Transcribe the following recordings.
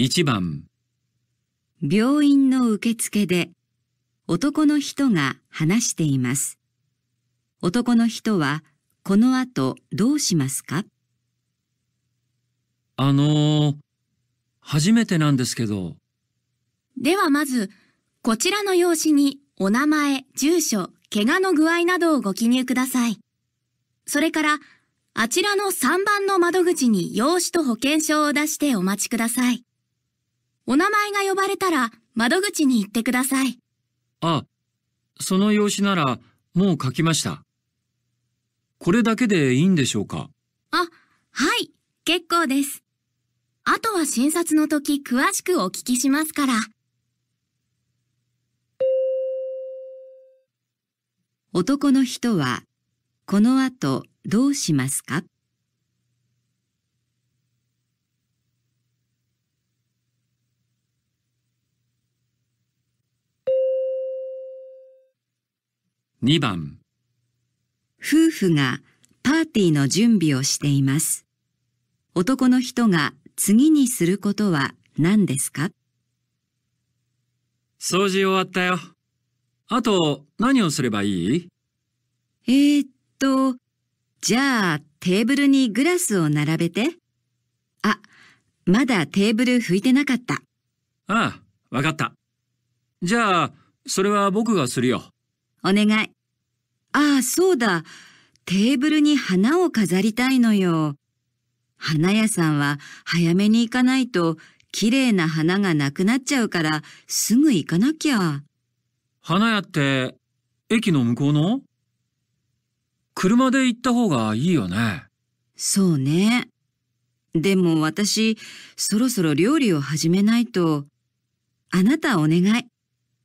1番病院の受付で男の人が話しています。男の人はこの後どうしますかあのー、初めてなんですけど。ではまず、こちらの用紙にお名前、住所、怪我の具合などをご記入ください。それから、あちらの3番の窓口に用紙と保険証を出してお待ちください。お名前が呼ばれたら窓口に行ってください。あ、その用紙ならもう書きました。これだけでいいんでしょうかあ、はい、結構です。あとは診察の時詳しくお聞きしますから。男の人はこの後どうしますか2番夫婦がパーティーの準備をしています。男の人が次にすることは何ですか掃除終わったよ。あと何をすればいいえー、っと、じゃあテーブルにグラスを並べて。あ、まだテーブル拭いてなかった。ああ、わかった。じゃあ、それは僕がするよ。お願い。ああ、そうだ。テーブルに花を飾りたいのよ。花屋さんは早めに行かないと綺麗な花がなくなっちゃうからすぐ行かなきゃ。花屋って駅の向こうの車で行った方がいいよね。そうね。でも私、そろそろ料理を始めないと。あなたお願い。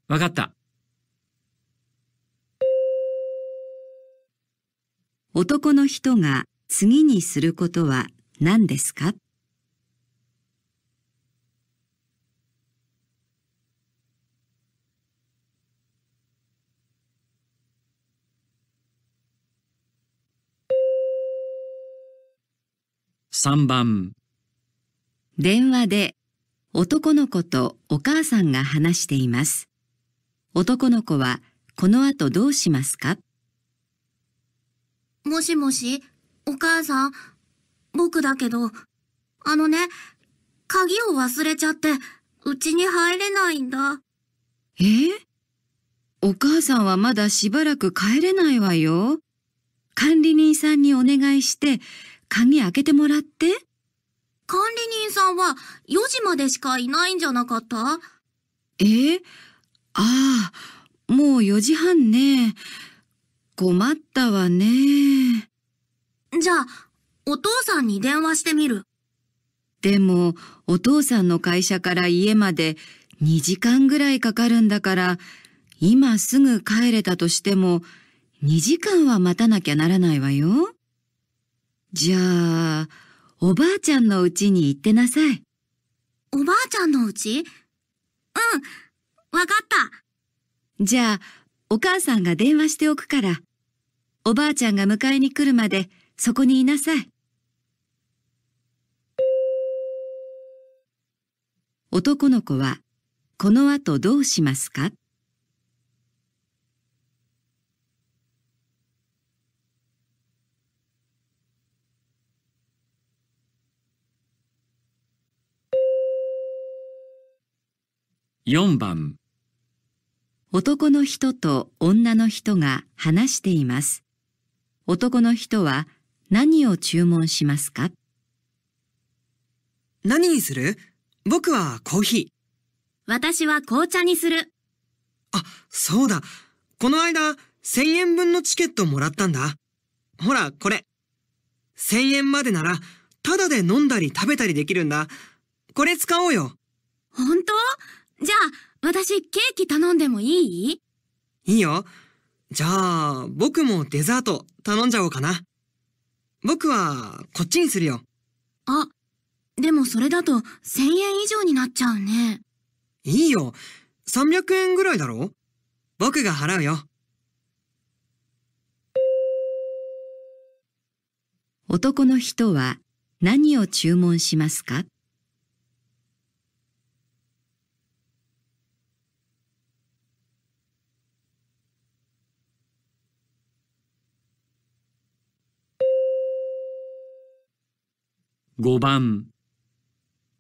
わかった。男の人が次にすることは何ですか3番電話で男の子とお母さんが話しています。男の子はこの後どうしますかもしもしお母さん僕だけど、あのね、鍵を忘れちゃって、うちに入れないんだ。えお母さんはまだしばらく帰れないわよ。管理人さんにお願いして、鍵開けてもらって。管理人さんは4時までしかいないんじゃなかったえああ、もう4時半ね。困ったわね。じゃあ、お父さんに電話してみる。でも、お父さんの会社から家まで2時間ぐらいかかるんだから、今すぐ帰れたとしても、2時間は待たなきゃならないわよ。じゃあ、おばあちゃんの家に行ってなさい。おばあちゃんの家うん、わかった。じゃあ、お母さんが電話しておくから。おばあちゃんが迎えに来るまでそこにいなさい。男の子はこの後どうしますか4番男の人と女の人が話しています。男の人は何を注文しますか何にする僕はコーヒー。私は紅茶にする。あ、そうだ。この間、1000円分のチケットもらったんだ。ほら、これ。1000円までなら、ただで飲んだり食べたりできるんだ。これ使おうよ。本当じゃあ、私ケーキ頼んでもいいいいよ。じゃあ、僕もデザート頼んじゃおうかな。僕は、こっちにするよ。あ、でもそれだと1000円以上になっちゃうね。いいよ。300円ぐらいだろ僕が払うよ。男の人は何を注文しますか5番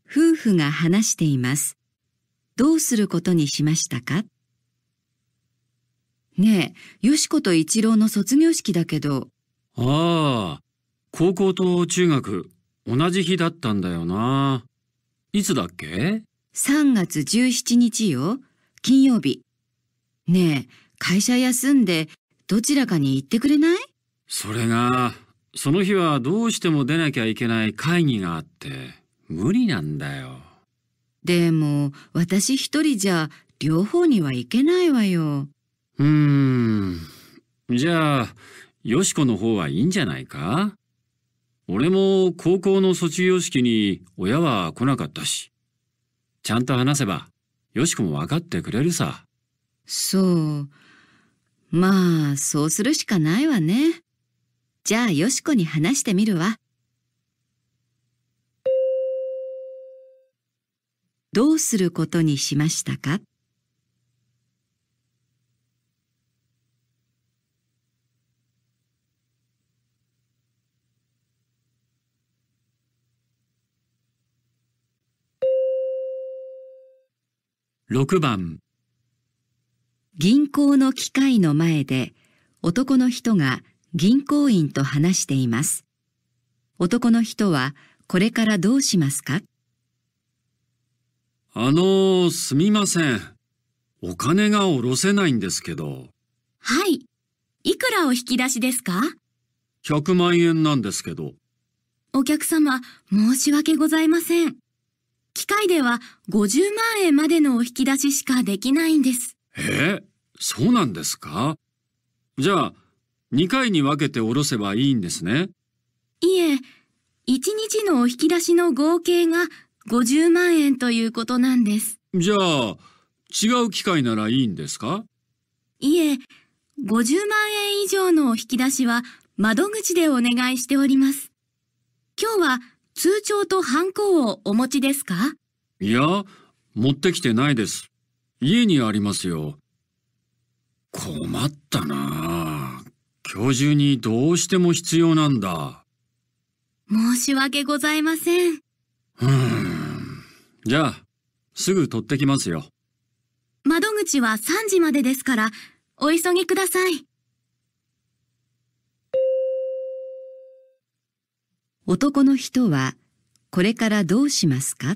夫婦が話しています。どうすることにしましたかねえ、よしこと一郎の卒業式だけど。ああ、高校と中学、同じ日だったんだよな。いつだっけ ?3 月17日よ、金曜日。ねえ、会社休んで、どちらかに行ってくれないそれが、その日はどうしても出なきゃいけない会議があって無理なんだよ。でも私一人じゃ両方には行けないわよ。うーん。じゃあ、よしこの方はいいんじゃないか俺も高校の卒業式に親は来なかったし。ちゃんと話せば、よしこも分かってくれるさ。そう。まあ、そうするしかないわね。じゃあよしこに話してみるわ。どうすることにしましたか6番銀行の機械の前で男の人が銀行員と話しています。男の人はこれからどうしますかあの、すみません。お金がおろせないんですけど。はい。いくらお引き出しですか ?100 万円なんですけど。お客様、申し訳ございません。機械では50万円までのお引き出ししかできないんです。えそうなんですかじゃあ、2回に分けておろせばいいんですね。いえ、1日のお引き出しの合計が50万円ということなんです。じゃあ、違う機会ならいいんですかいえ、50万円以上のお引き出しは窓口でお願いしております。今日は通帳とハンコをお持ちですかいや、持ってきてないです。家にありますよ。困ったなぁ。今日中にどうしても必要なんだ。申し訳ございません。うん。じゃあ、すぐ取ってきますよ。窓口は3時までですから、お急ぎください。男の人は、これからどうしますか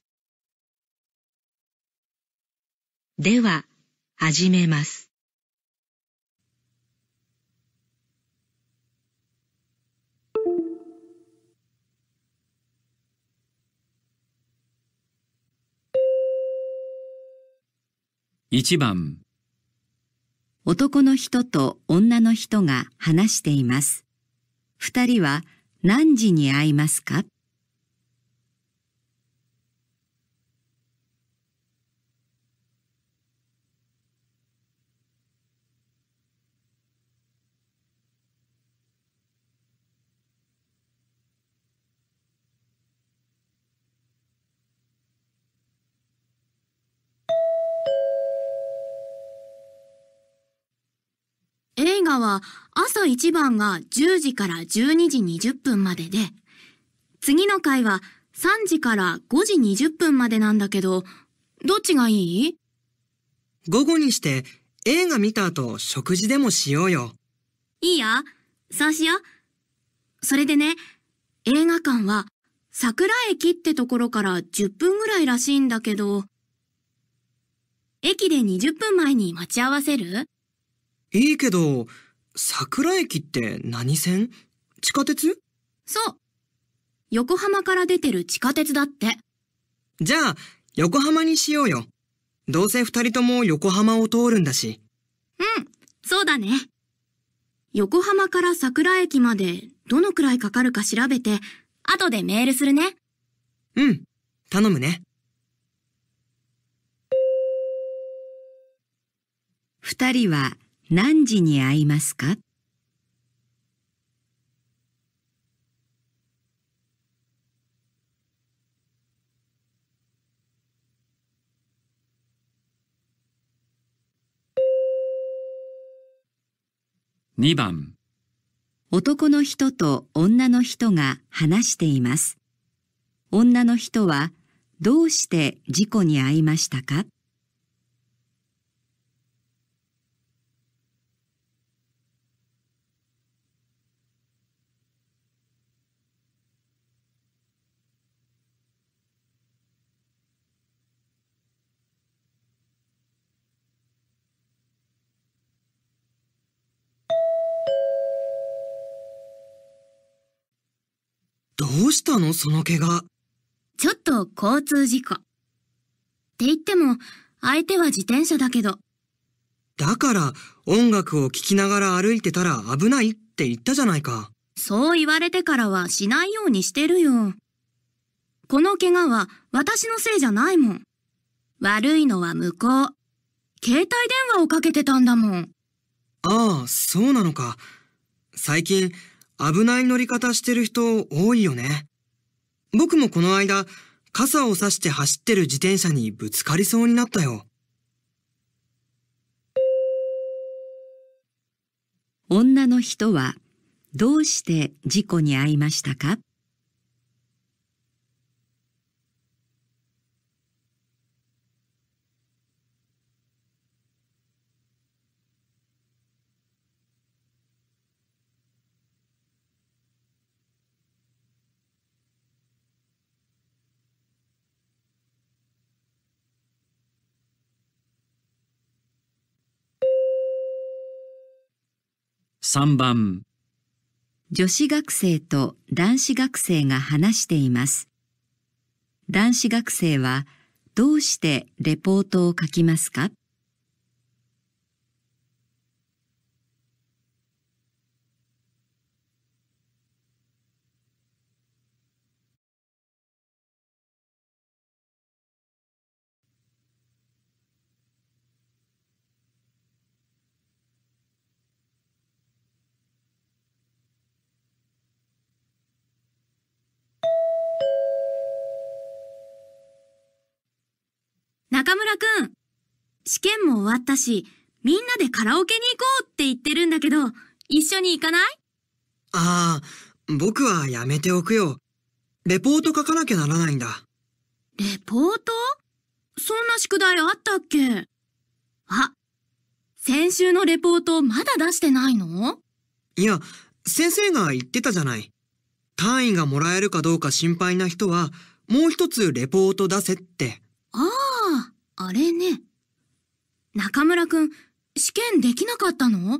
では、始めます。番男の人と女の人が話しています。二人は何時に会いますかは朝一番が10時から12時20分までで、次の回は3時から5時20分までなんだけど、どっちがいい午後にして映画見た後食事でもしようよ。いいや、そうしよう。それでね、映画館は桜駅ってところから10分ぐらいらしいんだけど、駅で20分前に待ち合わせるいいけど、桜駅って何線地下鉄そう。横浜から出てる地下鉄だって。じゃあ、横浜にしようよ。どうせ二人とも横浜を通るんだし。うん、そうだね。横浜から桜駅までどのくらいかかるか調べて、後でメールするね。うん、頼むね。二人は何時に会いますか2番男の人と女の人が話しています。女の人はどうして事故に遭いましたかのその怪我。ちょっと交通事故。って言っても、相手は自転車だけど。だから、音楽を聴きながら歩いてたら危ないって言ったじゃないか。そう言われてからはしないようにしてるよ。この怪我は私のせいじゃないもん。悪いのは向こう。携帯電話をかけてたんだもん。ああ、そうなのか。最近、危ない乗り方してる人多いよね。僕もこの間、傘を差して走ってる自転車にぶつかりそうになったよ。女の人はどうして事故に遭いましたか3番女子学生と男子学生が話しています。男子学生はどうしてレポートを書きますかくん。試験も終わったし、みんなでカラオケに行こうって言ってるんだけど、一緒に行かないああ、僕はやめておくよ。レポート書かなきゃならないんだ。レポートそんな宿題あったっけあ、先週のレポートまだ出してないのいや、先生が言ってたじゃない。単位がもらえるかどうか心配な人は、もう一つレポート出せって。あれね。中村くん、試験できなかったの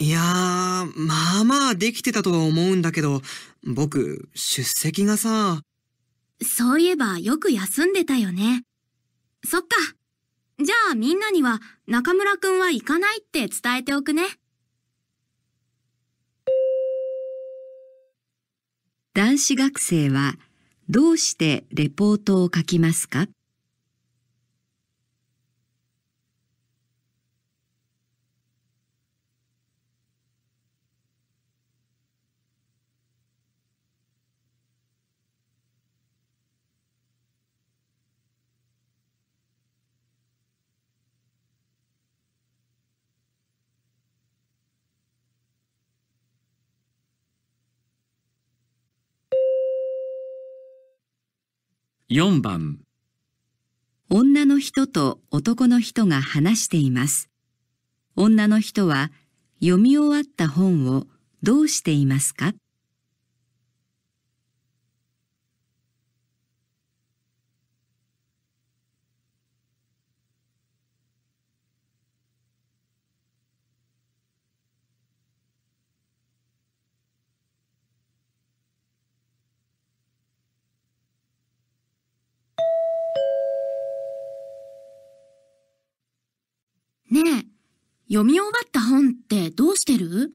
いやー、まあまあできてたとは思うんだけど、僕、出席がさ。そういえばよく休んでたよね。そっか。じゃあみんなには中村くんは行かないって伝えておくね。男子学生はどうしてレポートを書きますか4番女の人と男の人が話しています。女の人は読み終わった本をどうしていますか読み終わった本ってどうしてる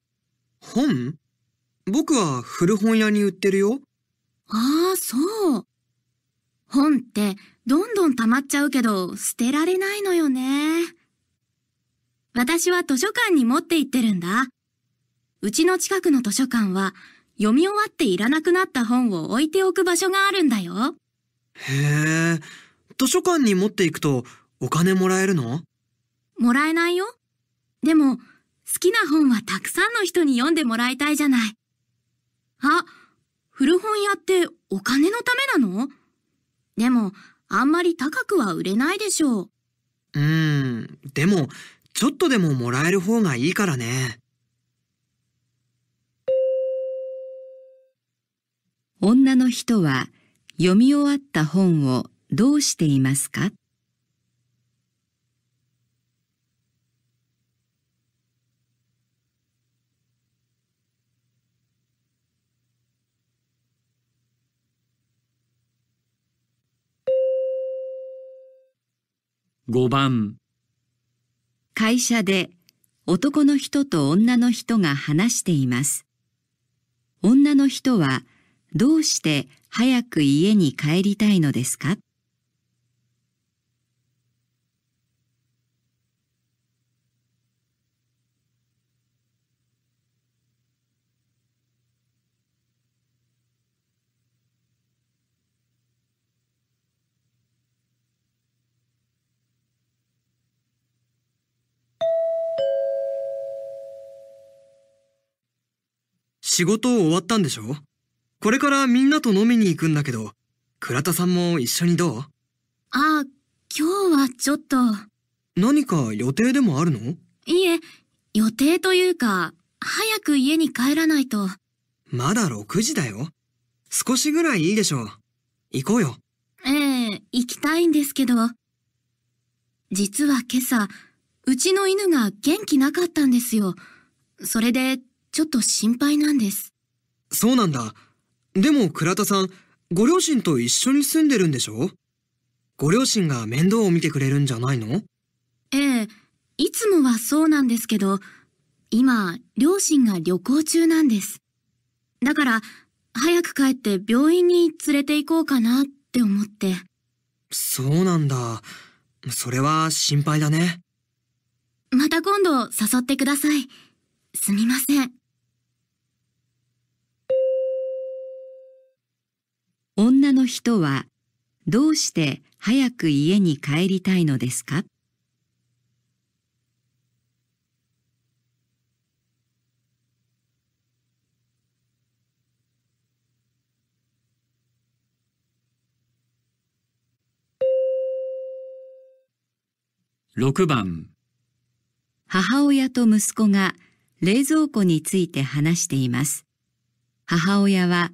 本僕は古本屋に売ってるよ。ああ、そう。本ってどんどん溜まっちゃうけど捨てられないのよね。私は図書館に持って行ってるんだ。うちの近くの図書館は読み終わっていらなくなった本を置いておく場所があるんだよ。へえ、図書館に持っていくとお金もらえるのもらえないよ。でも、好きな本はたくさんの人に読んでもらいたいじゃない。あ、古本屋ってお金のためなのでも、あんまり高くは売れないでしょう。うーん、でも、ちょっとでももらえる方がいいからね。女の人は読み終わった本をどうしていますか5番会社で男の人と女の人が話しています。女の人はどうして早く家に帰りたいのですか仕事終わったんでしょこれからみんなと飲みに行くんだけど、倉田さんも一緒にどうああ、今日はちょっと。何か予定でもあるのいえ、予定というか、早く家に帰らないと。まだ6時だよ。少しぐらいいいでしょう。行こうよ。ええー、行きたいんですけど。実は今朝、うちの犬が元気なかったんですよ。それでちょっと心配なんです。そうなんだ。でも倉田さん、ご両親と一緒に住んでるんでしょご両親が面倒を見てくれるんじゃないのええ、いつもはそうなんですけど、今、両親が旅行中なんです。だから、早く帰って病院に連れて行こうかなって思って。そうなんだ。それは心配だね。また今度誘ってください。すみません。女の人はどうして早く家に帰りたいのですか6番母親と息子が冷蔵庫について話しています。母親は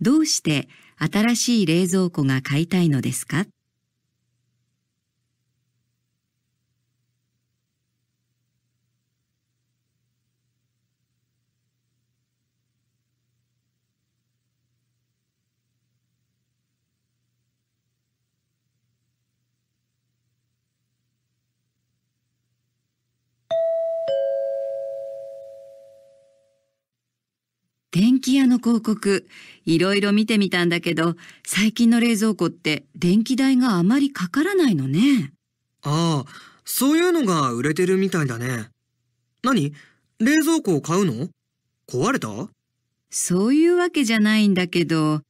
どうして新しい冷蔵庫が買いたいのですか気屋の広告、いろいろ見てみたんだけど、最近の冷蔵庫って電気代があまりかからないのね。ああ、そういうのが売れてるみたいだね。何冷蔵庫を買うの壊れたそういうわけじゃないんだけど、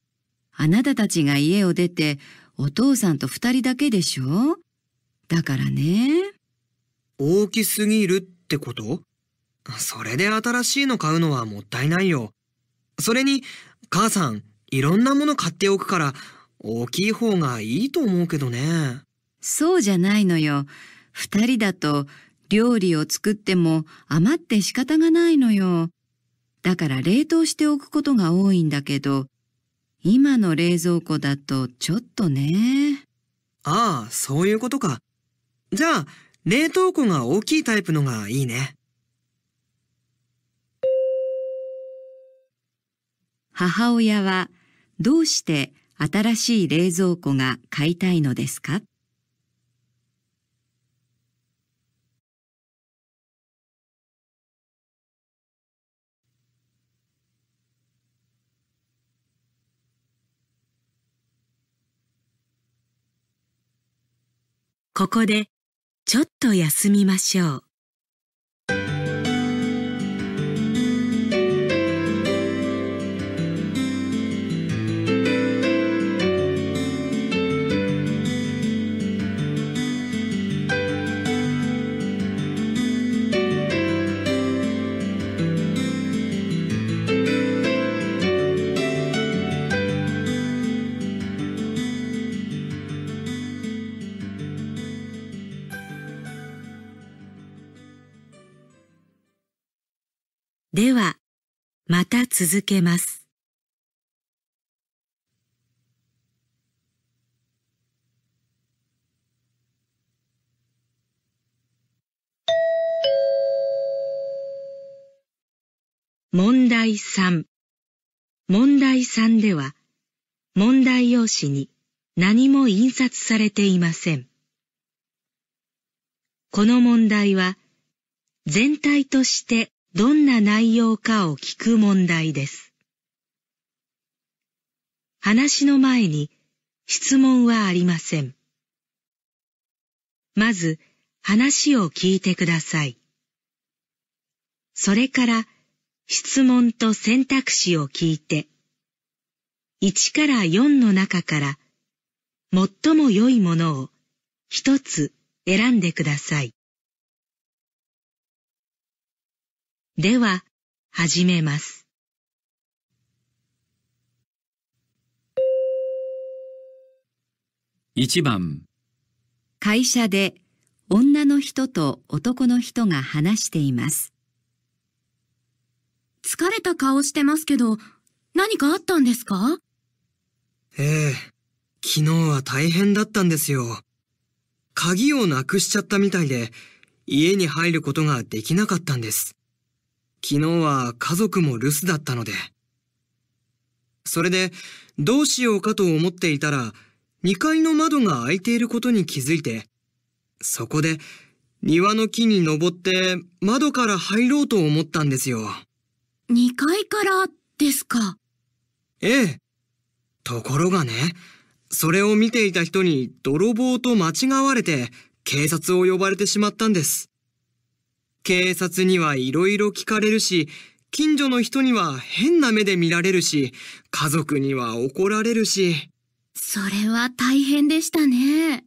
あなたたちが家を出て、お父さんと二人だけでしょだからね。大きすぎるってことそれで新しいの買うのはもったいないよ。それに、母さん、いろんなもの買っておくから、大きい方がいいと思うけどね。そうじゃないのよ。二人だと、料理を作っても余って仕方がないのよ。だから冷凍しておくことが多いんだけど、今の冷蔵庫だとちょっとね。ああ、そういうことか。じゃあ、冷凍庫が大きいタイプのがいいね。母親はどうして新しい冷蔵庫が買いたいのですかここでちょっと休みましょう。では、また続けます。問題3問題3では問題用紙に何も印刷されていません。この問題は全体としてどんな内容かを聞く問題です。話の前に質問はありません。まず話を聞いてください。それから質問と選択肢を聞いて、1から4の中から最も良いものを一つ選んでください。では、始めます。1番会社で女の人と男の人が話しています。疲れた顔してますけど、何かあったんですかええ、昨日は大変だったんですよ。鍵をなくしちゃったみたいで、家に入ることができなかったんです。昨日は家族も留守だったので。それで、どうしようかと思っていたら、2階の窓が開いていることに気づいて、そこで、庭の木に登って窓から入ろうと思ったんですよ。2階からですかええ。ところがね、それを見ていた人に泥棒と間違われて警察を呼ばれてしまったんです。警察にはいろいろ聞かれるし、近所の人には変な目で見られるし、家族には怒られるし。それは大変でしたね。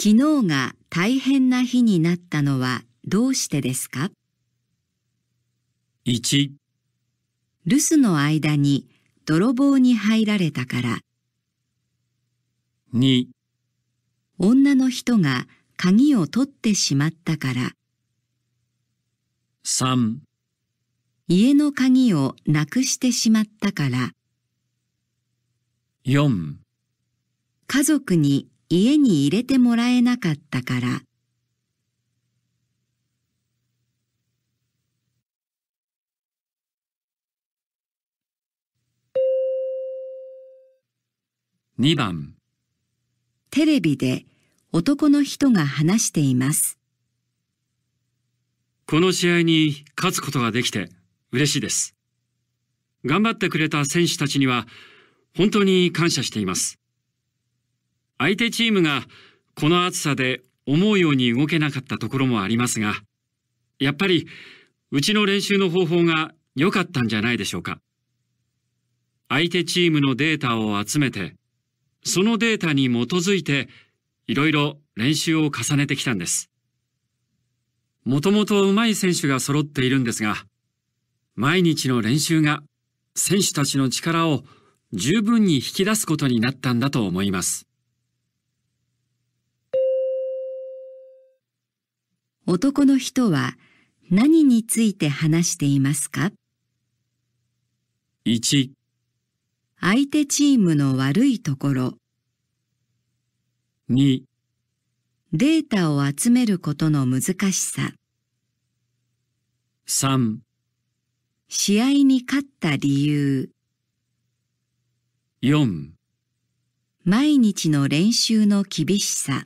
昨日が大変な日になったのはどうしてですか ?1 留守の間に泥棒に入られたから2女の人が鍵を取ってしまったから。3家の鍵をなくしてしまったから。4家族に家に入れてもらえなかったから。2番テレビで男の人が話しています。この試合に勝つことができて嬉しいです。頑張ってくれた選手たちには本当に感謝しています。相手チームがこの暑さで思うように動けなかったところもありますが、やっぱりうちの練習の方法が良かったんじゃないでしょうか。相手チームのデータを集めて、そのデータに基づいて、いろいろ練習を重ねてきたんです。もともと上手い選手が揃っているんですが、毎日の練習が選手たちの力を十分に引き出すことになったんだと思います。男の人は何について話していますか ?1 相手チームの悪いところ2データを集めることの難しさ3試合に勝った理由4毎日の練習の厳しさ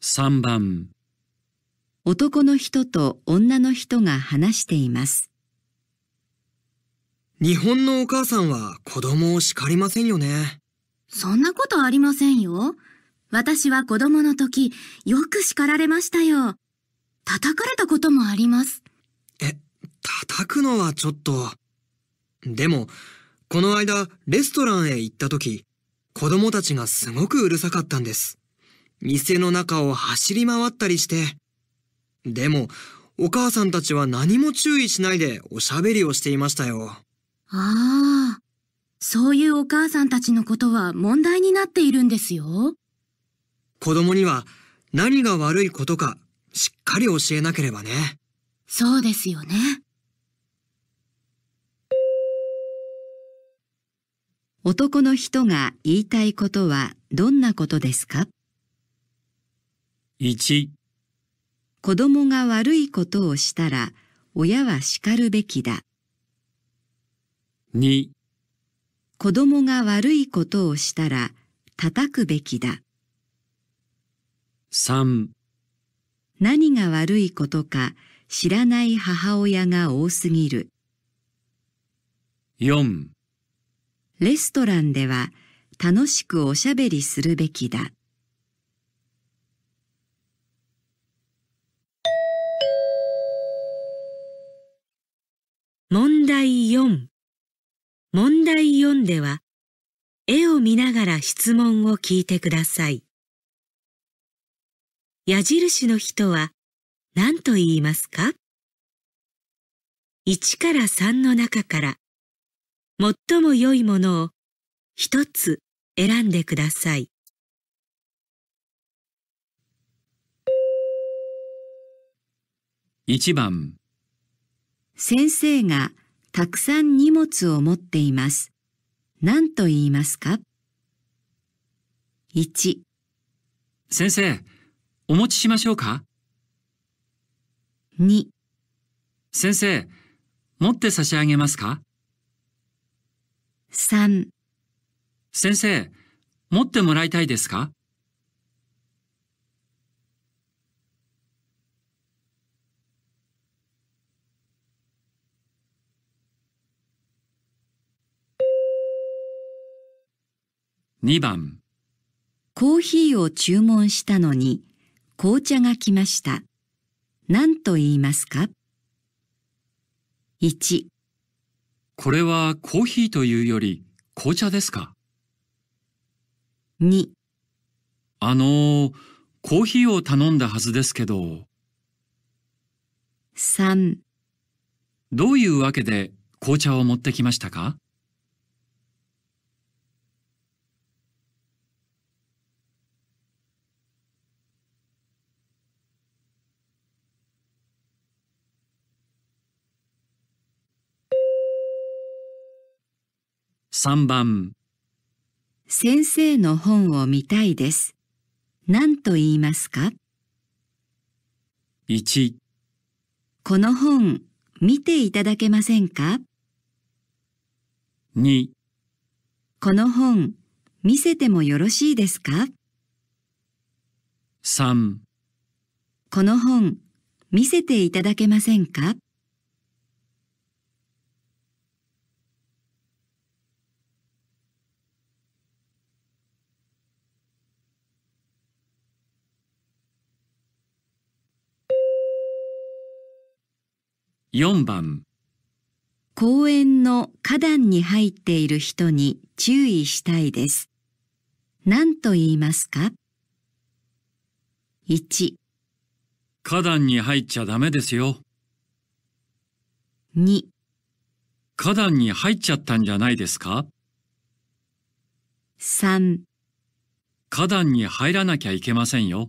3番男の人と女の人が話しています日本のお母さんは子供を叱りませんよね。そんなことありませんよ。私は子供の時、よく叱られましたよ。叩かれたこともあります。え、叩くのはちょっと。でも、この間、レストランへ行った時、子供たちがすごくうるさかったんです。店の中を走り回ったりして。でも、お母さんたちは何も注意しないでおしゃべりをしていましたよ。ああ、そういうお母さんたちのことは問題になっているんですよ。子供には何が悪いことかしっかり教えなければね。そうですよね。男の人が言いたいことはどんなことですか ?1 子供が悪いことをしたら親は叱るべきだ。2子供が悪いことをしたら叩くべきだ。3何が悪いことか知らない母親が多すぎる。4レストランでは楽しくおしゃべりするべきだ。問題4問題4では、絵を見ながら質問を聞いてください。矢印の人は何と言いますか ?1 から3の中から最も良いものを一つ選んでください。1番先生がたくさん荷物を持っています。何と言いますか ?1 先生、お持ちしましょうか ?2 先生、持って差し上げますか ?3 先生、持ってもらいたいですか2番コーヒーを注文したのに紅茶が来ました。何と言いますか ?1 これはコーヒーというより紅茶ですか ?2 あのコーヒーを頼んだはずですけど。3どういうわけで紅茶を持ってきましたか3番先生の本を見たいです。何と言いますか ?1 この本見ていただけませんか ?2 この本見せてもよろしいですか ?3 この本見せていただけませんか4番公園の花壇に入っている人に注意したいです。何と言いますか ?1 花壇に入っちゃダメですよ。2花壇に入っちゃったんじゃないですか ?3 花壇に入らなきゃいけませんよ。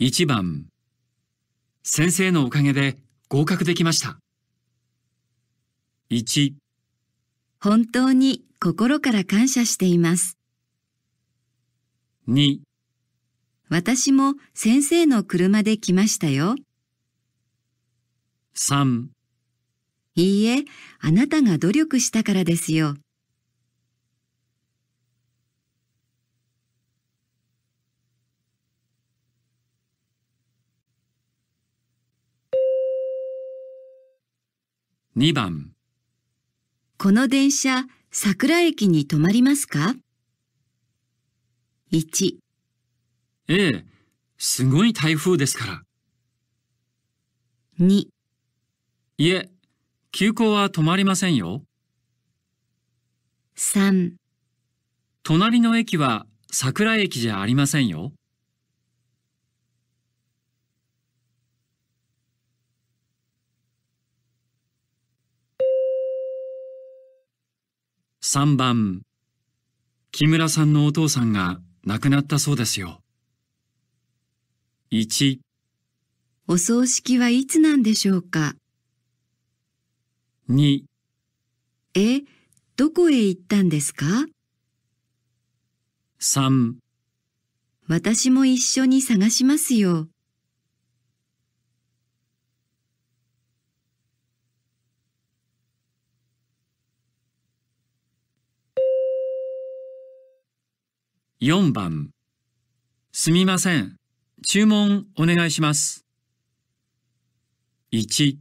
1番先生のおかげで合格できました。1本当に心から感謝しています。2私も先生の車で来ましたよ。3いいえ、あなたが努力したからですよ。2番この電車桜駅に止まりますか ?1 ええ、すごい台風ですから。2いえ、急行は止まりませんよ。3隣の駅は桜駅じゃありませんよ。3番木村さんのお父さんが亡くなったそうですよ。1お葬式はいつなんでしょうか ?2 え、どこへ行ったんですか ?3 私も一緒に探しますよ。4番すみません。注文お願いします。1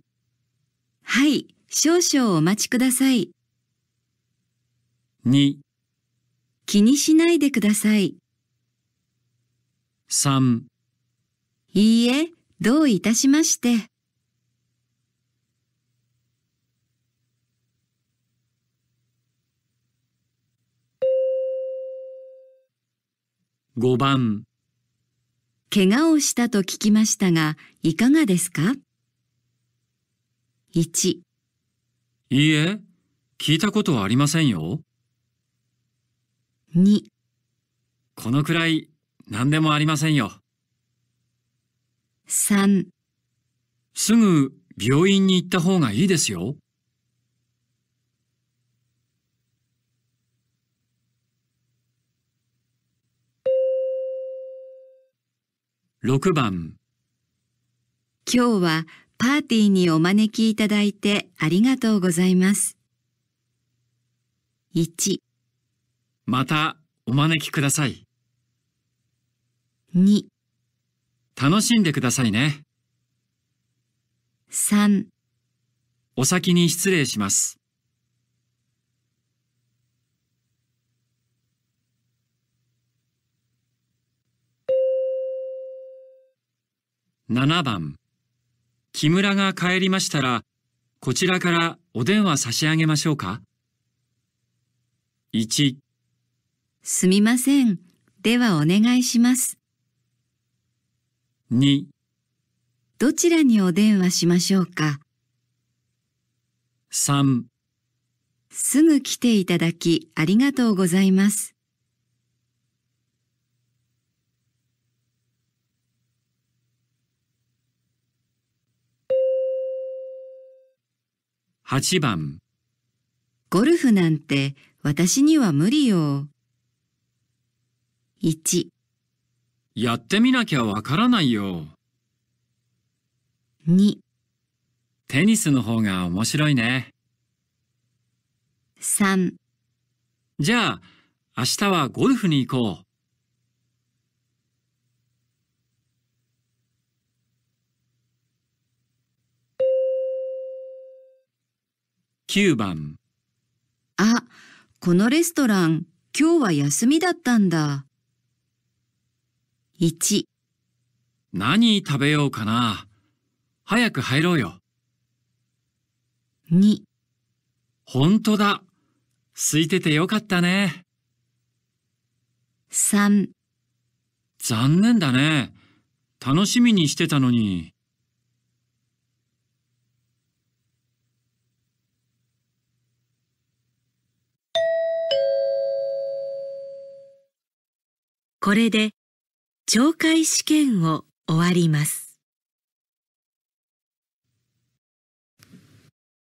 はい、少々お待ちください。2気にしないでください。3いいえ、どういたしまして。5番怪我をしたと聞きましたが、いかがですか ?1、いいえ、聞いたことはありませんよ。2、このくらい何でもありませんよ。3、すぐ病院に行った方がいいですよ。6番今日はパーティーにお招きいただいてありがとうございます。1またお招きください。2楽しんでくださいね。3お先に失礼します。7番木村が帰りましたらこちらからお電話差し上げましょうか ?1 すみません。ではお願いします。2どちらにお電話しましょうか ?3 すぐ来ていただきありがとうございます。8番ゴルフなんて私には無理よ。1やってみなきゃわからないよ。2テニスの方が面白いね。3じゃあ明日はゴルフに行こう。9番あ、このレストラン、今日は休みだったんだ。1、何食べようかな。早く入ろうよ。2、ほんとだ。空いててよかったね。3、残念だね。楽しみにしてたのに。これで懲戒試験を終わります。